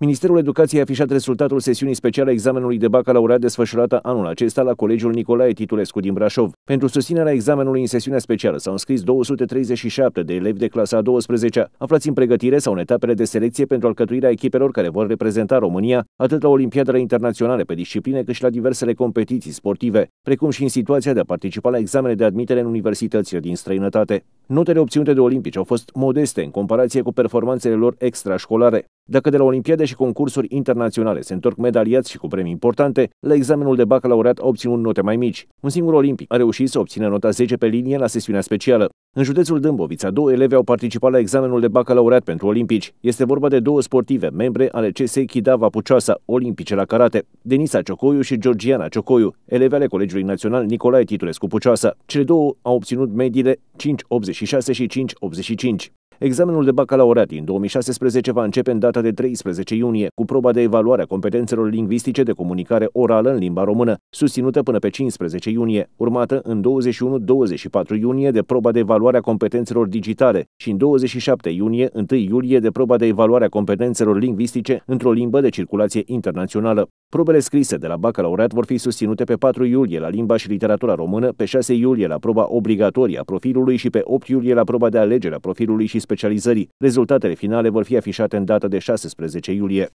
Ministerul Educației a afișat rezultatul sesiunii speciale a examenului de bacalaureat desfășurată anul acesta la Colegiul Nicolae Titulescu din Brașov. Pentru susținerea examenului în sesiunea specială s-au înscris 237 de elevi de clasa a 12-a, aflați în pregătire sau în etapele de selecție pentru alcătuirea echipelor care vor reprezenta România atât la Olimpiadele internaționale pe discipline cât și la diversele competiții sportive, precum și în situația de a participa la examene de admitere în universitățile din străinătate. Notele obținute de olimpici au fost modeste în comparație cu performanțele lor extrașcolare. Dacă de la olimpiade și concursuri internaționale se întorc medaliați și cu premii importante, la examenul de bacalaureat obțin obținut note mai mici. Un singur olimpic a reușit să obțină nota 10 pe linie la sesiunea specială. În județul Dâmbovița, două elevi au participat la examenul de bacalaureat pentru olimpici. Este vorba de două sportive, membre ale CS Chidava Pucioasa, olimpice la karate, Denisa Ciocoiu și Georgiana Ciocoiu, eleve ale Colegiului Național Nicolae Titulescu Pucioasa. Cele două au obținut mediile 5.86 și 5.85. Examenul de bacalaureat din 2016 va începe în data de 13 iunie, cu proba de evaluare a competențelor lingvistice de comunicare orală în limba română, susținută până pe 15 iunie, urmată în 21-24 iunie de proba de evaluare a competențelor digitale și în 27 iunie, 1 iulie de proba de evaluare a competențelor lingvistice într-o limbă de circulație internațională. Probele scrise de la bacalaureat vor fi susținute pe 4 iulie la limba și literatura română, pe 6 iulie la proba obligatorie a profilului și pe 8 iulie la proba de alegere a profilului și specializării. Rezultatele finale vor fi afișate în data de 16 iulie.